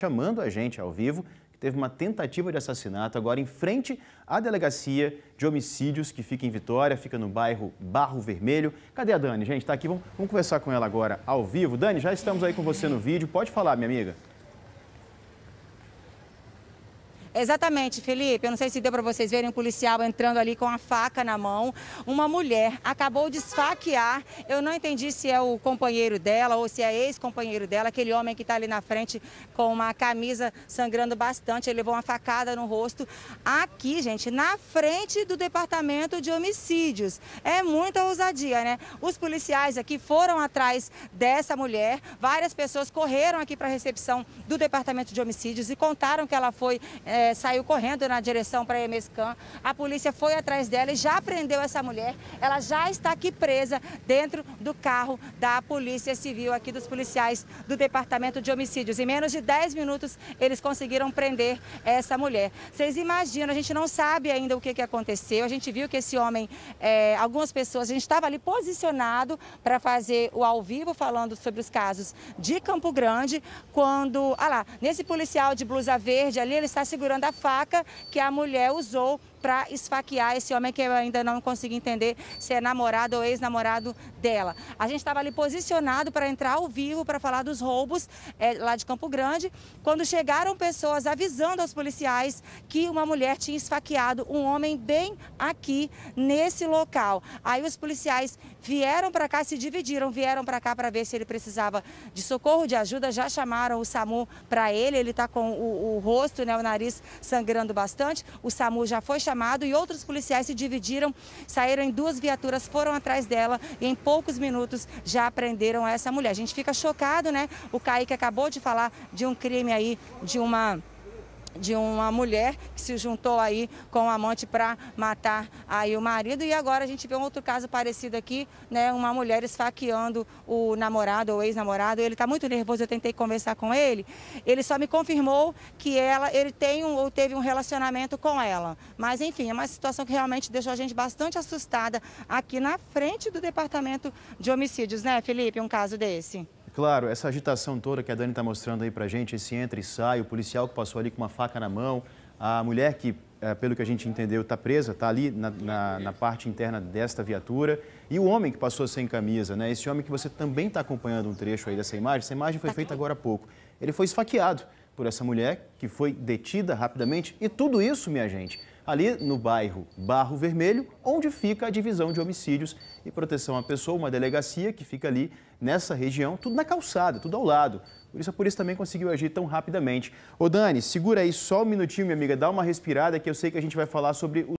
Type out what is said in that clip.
chamando a gente ao vivo que teve uma tentativa de assassinato agora em frente à delegacia de homicídios que fica em Vitória, fica no bairro Barro Vermelho. Cadê a Dani? Gente, está aqui, vamos, vamos conversar com ela agora ao vivo. Dani, já estamos aí com você no vídeo. Pode falar, minha amiga. Exatamente, Felipe. Eu não sei se deu para vocês verem um policial entrando ali com a faca na mão. Uma mulher acabou de esfaquear. Eu não entendi se é o companheiro dela ou se é ex-companheiro dela, aquele homem que está ali na frente com uma camisa sangrando bastante. Ele levou uma facada no rosto. Aqui, gente, na frente do departamento de homicídios. É muita ousadia, né? Os policiais aqui foram atrás dessa mulher. Várias pessoas correram aqui para a recepção do departamento de homicídios e contaram que ela foi. É, é, saiu correndo na direção para a Emescan. A polícia foi atrás dela e já prendeu essa mulher. Ela já está aqui presa dentro do carro da Polícia Civil, aqui dos policiais do Departamento de Homicídios. Em menos de 10 minutos, eles conseguiram prender essa mulher. Vocês imaginam, a gente não sabe ainda o que, que aconteceu. A gente viu que esse homem, é, algumas pessoas, a gente estava ali posicionado para fazer o ao vivo falando sobre os casos de Campo Grande, quando, olha ah lá, nesse policial de blusa verde ali, ele está segurando segurando a faca que a mulher usou para esfaquear esse homem que eu ainda não consegui entender se é namorado ou ex-namorado dela. A gente estava ali posicionado para entrar ao vivo para falar dos roubos é, lá de Campo Grande, quando chegaram pessoas avisando aos policiais que uma mulher tinha esfaqueado um homem bem aqui nesse local. Aí os policiais vieram para cá, se dividiram, vieram para cá para ver se ele precisava de socorro, de ajuda, já chamaram o SAMU para ele, ele está com o, o rosto, né, o nariz sangrando bastante. O SAMU já foi chamado chamado e outros policiais se dividiram, saíram em duas viaturas, foram atrás dela e em poucos minutos já prenderam essa mulher. A gente fica chocado, né? O Kaique acabou de falar de um crime aí, de uma de uma mulher que se juntou aí com o um amante para matar aí o marido. E agora a gente vê um outro caso parecido aqui, né? Uma mulher esfaqueando o namorado ou ex-namorado. Ele está muito nervoso, eu tentei conversar com ele. Ele só me confirmou que ela, ele tem um, ou teve um relacionamento com ela. Mas enfim, é uma situação que realmente deixou a gente bastante assustada aqui na frente do departamento de homicídios, né, Felipe? Um caso desse. Claro, essa agitação toda que a Dani está mostrando aí para gente, esse entra e sai, o policial que passou ali com uma faca na mão, a mulher que, é, pelo que a gente entendeu, está presa, está ali na, na, na, parte interna desta viatura, e o homem que passou sem camisa, né? Esse homem que você também está acompanhando um trecho aí dessa imagem, essa imagem foi feita agora há pouco. Ele foi esfaqueado por essa mulher que foi detida rapidamente, e tudo isso, minha gente, ali no bairro Barro Vermelho, onde fica a divisão de homicídios e proteção à pessoa, uma delegacia que fica ali nessa região, tudo na calçada, tudo ao lado. Por isso a polícia também conseguiu agir tão rapidamente. Ô Dani, segura aí só um minutinho, minha amiga, dá uma respirada que eu sei que a gente vai falar sobre o